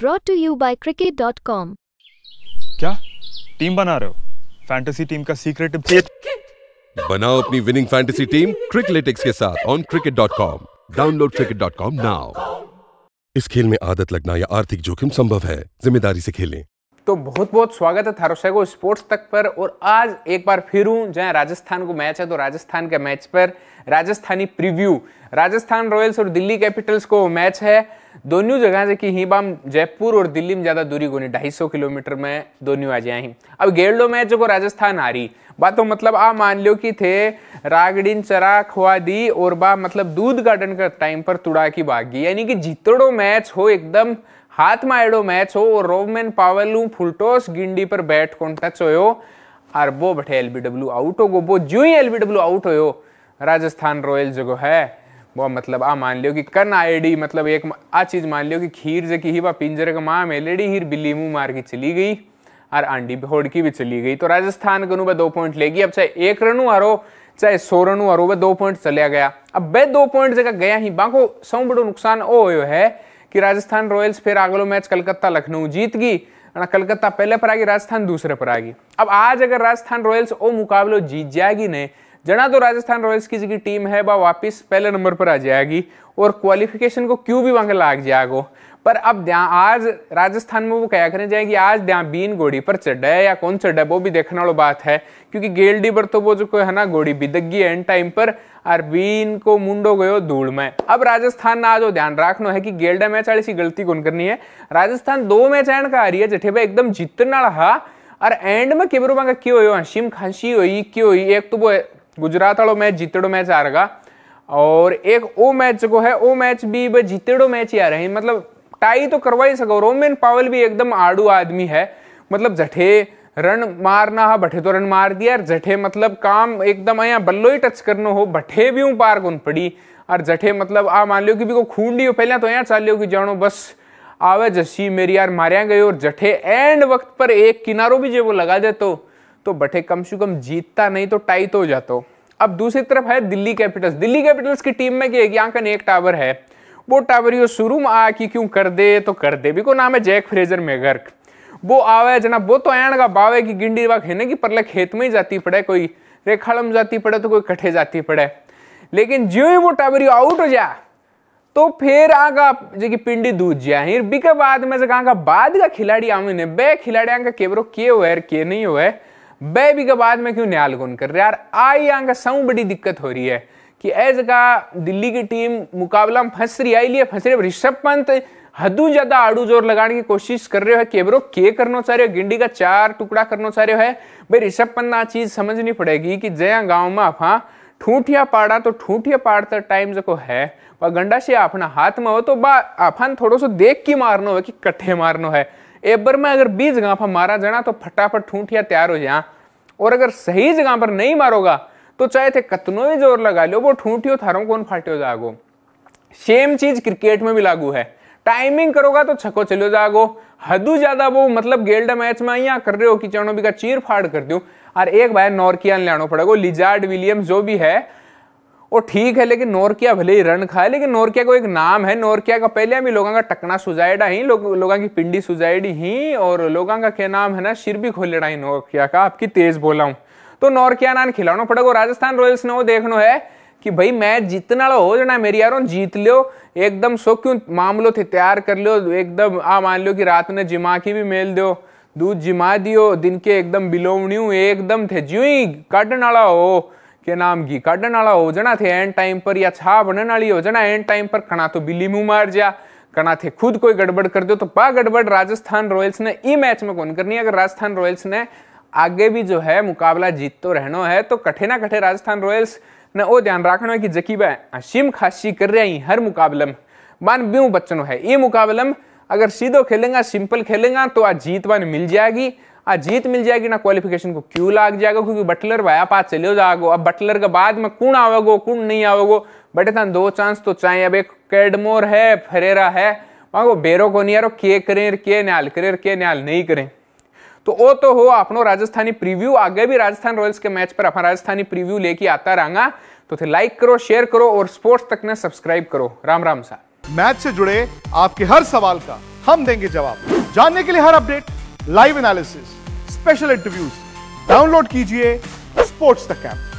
Brought to you bye cricket.com क्या team बना रहे हो फैंटेसी टीम का सीक्रेट बनाओ अपनी विनिंग फैंटेसी टीम क्रिकलेटिक्स के साथ on cricket.com download cricket.com now इस खेल में आदत लगना या आर्थिक जोखिम संभव है जिम्मेदारी से खेलें तो बहुत बहुत स्वागत है थारोसैगो स्पोर्ट्स तक पर और आज एक बार फिर हूँ जहाँ राजस्थान को मैच है तो राजस्थान के मैच पर राजस्थानी प्रीव्यू राजस्थान रॉयल्स और दिल्ली कैपिटल्स को मैच है दोनों जगह से कि ही बाम जयपुर और दिल्ली में ज़्यादा दूरी कोनी ढाई सौ किलोमीटर में दोनों आ जाए अब गेड़ो मैच को राजस्थान आ रही बात तो मतलब आ मान लो कि थे रागडिन चरा खुआ दी और बा मतलब दूध गार्डन का टाइम पर तुड़ा की बागी यानी कि जीतड़ो मैच हो एकदम हाथ एडो मैच हो रोमेन पावल फुलटोस गिंडी पर बैट को टच हो और बो बठे एल बी डब्ल्यू आउट हो गो बो जो ही एल बी डब्ल्यू आउट हो राजस्थान रॉयल जो है वो मतलब आ मान लियो कि कन आईडी मतलब एक आ चीज मान लियो कि खीर जे की ही बा पिंजरे का माँ मेलेडी हीर बिल्ली मुँह मार के चली गई और आंडी की भी चली गई तो राजस्थान कनु वह दो पॉइंट लेगी अब चाहे एक रनू हारो चाहे सो रनू हारो वह दो पॉइंट चलिया गया अब वह दो पॉइंट जगह गया ही बाको सौ बड़ो नुकसान ओ हो है कि राजस्थान रॉयल्स फिर अगलो मैच कलकत्ता लखनऊ जीत गई कलकत्ता पहले पर आएगी राजस्थान दूसरे पर आ गई अब आज अगर राजस्थान रॉयल्स वो मुकाबलो जीत जाएगी ने जना तो राजस्थान रॉयल्स की जी टीम है वह वापस पहले नंबर पर आ जाएगी और क्वालिफिकेशन को क्यों भी वहां लाग जाएगा पर अब आज राजस्थान में वो क्या करने जाएगी आज ध्यान बीन घोड़ी पर चढ़ा है या कौन चढ़ा है वो भी देखने वाली बात है क्योंकि गेलडी पर तो वो जो है ना घोड़ी बिदगी एंड टाइम पर और बीन को मुंडो गयो धूल में अब राजस्थान ने आज ध्यान रखना है कि गेलडा मैच वाली सी गलती कौन करनी है राजस्थान दो मैच एंड का आ रही है जठे भाई एकदम जीतने हा और एंड में केबरू मांगा क्यों हो हसीम खांसी हुई क्यों हुई एक तो वो गुजरात वालों मैच जीतड़ो मैच आ रहा और एक ओ मैच जो है ओ मैच भी जीतेड़ो मैच ही आ रहे हैं मतलब टाई तो करवा ही सको रोमेन पावल भी एकदम आड़ू आदमी है मतलब जठे रन मारना हा भठे तो रन मार दिया और जठे मतलब काम एकदम आया बल्लो ही टच करनो हो भठे भी हूँ पार कोन पड़ी और जठे मतलब आ मान लियो कि भी को खून लियो पहले तो यहाँ चाल लियो कि जानो बस आवे जसी मेरी यार मारिया गए और जठे एंड वक्त पर एक किनारो भी जो वो लगा दे तो तो बठे कम से कम जीतता नहीं तो टाई तो हो जाता अब दूसरी तरफ है दिल्ली कैपिटल्स दिल्ली कैपिटल्स की टीम में क्या है कि यहाँ का एक टावर है वो टावरियो शुरू में आया कि क्यों कर दे तो कर दे बिको नाम है जैक फ्रेजर मेगर वो आवे जना वो तो ऐण का बावे की गिंडी वाक है ना कि परले खेत में ही जाती पड़े कोई रेखाड़म जाती पड़े तो कोई कठे जाती पड़े लेकिन जो ही वो टावरियो आउट हो जा तो फिर आगा जो कि पिंडी दूध जिया हिर बिके बाद में जगह का बाद का खिलाड़ी आवे ने बे खिलाड़ी का केवरो के हुए के नहीं हुए बे बिके बाद में क्यों न्याल गुन कर रहे यार आई आंका सब बड़ी दिक्कत हो रही है कि एज का दिल्ली की टीम मुकाबला में फंस रही है इसलिए फंस रही है ऋषभ पंत हदू ज्यादा आड़ू जोर लगाने की कोशिश कर रहे हो केवरो के करना चाह रहे हो गिंडी का चार टुकड़ा करना चाह रहे हो है भाई ऋषभ पंत आ चीज समझनी पड़ेगी कि जया गांव में आप हाँ, ठूठिया पाड़ा तो ठूठिया पाड़ता टाइम जो है वह गंडा से अपना हाथ में हो तो बा आफान थोड़ो सो देख के मारना हो कि कट्ठे मारना है एक बार में अगर बीस जगह पर मारा जाना तो फटाफट ठूठिया तैयार हो जाए हाँ? और अगर सही जगह पर नहीं मारोगा तो चाहे थे कतनो ही जोर लगा लो वो ठूठियो थारो कौन फाटियो जागो सेम चीज क्रिकेट में भी लागू है टाइमिंग करोगा तो छको चलो जागो हदू ज्यादा वो मतलब गेल्ड मैच में यहाँ कर रहे हो कि चरणों का चीर फाड़ कर दो और एक भाई नॉर्किया लाना पड़ेगा लिजार्ड विलियम जो भी है वो ठीक है लेकिन नोरकिया भले ही रन खाए लेकिन नोरकिया को एक नाम है नोरकिया का पहले भी लोगों का टकना सुजाइडा ही लोगों लोगों की पिंडी सुजाइडी ही और लोगों का क्या नाम है ना सिर भी खोलेडा ही नोरकिया का आपकी तेज बोला हूँ तो नौरकिया नान खिलाना पड़ेगा राजस्थान रॉयल्स ने वो देखना है कि भाई मैच जीतने वाला हो जाना मेरी यारो जीत लियो एकदम सो क्यों मामलो थे तैयार कर लियो एकदम आ मान लियो कि रात ने जिमा की भी मेल दो दूध जिमा दियो दिन के एकदम बिलोवणियों एकदम थे ज्यू ही काटने वाला हो के नाम की काटने वाला हो जाना थे एंड टाइम पर या छा बनने वाली हो जाना एंड टाइम पर खना तो बिल्ली मुंह मार जा करना थे खुद कोई गड़बड़ कर दो तो पा गड़बड़ राजस्थान रॉयल्स ने ई मैच में कौन करनी है अगर राजस्थान रॉयल्स ने आगे भी जो है मुकाबला जीत तो रहना है तो कठे ना कठे राजस्थान रॉयल्स ने वो ध्यान रखना है कि जकीबा असीम खासी कर रही हर मुकाबले में बान ब्यू बच्चनों है ये मुकाबलम अगर सीधो खेलेंगे सिंपल खेलेंगे तो आज जीत बान मिल जाएगी आज जीत मिल जाएगी ना क्वालिफिकेशन को क्यों लाग जाएगा क्योंकि बटलर भाया पास चले जाओगे अब बटलर के बाद में कौन आवेगो कौन नहीं आवेगो बटे था दो चांस तो चाहे अब एक कैडमोर है फरेरा है वहां मांगो बेरो को नहीं आ रो के करें के न्याल करें के न्याल नहीं करें तो वो तो हो आपनो राजस्थानी प्रीव्यू आगे भी राजस्थान रॉयल्स के मैच पर अपना राजस्थानी प्रीव्यू लेके आता रहा तो फिर लाइक करो शेयर करो और स्पोर्ट्स तक ने सब्सक्राइब करो राम राम सा मैच से जुड़े आपके हर सवाल का हम देंगे जवाब जानने के लिए हर update live analysis special interviews download कीजिए स्पोर्ट्स तक ऐप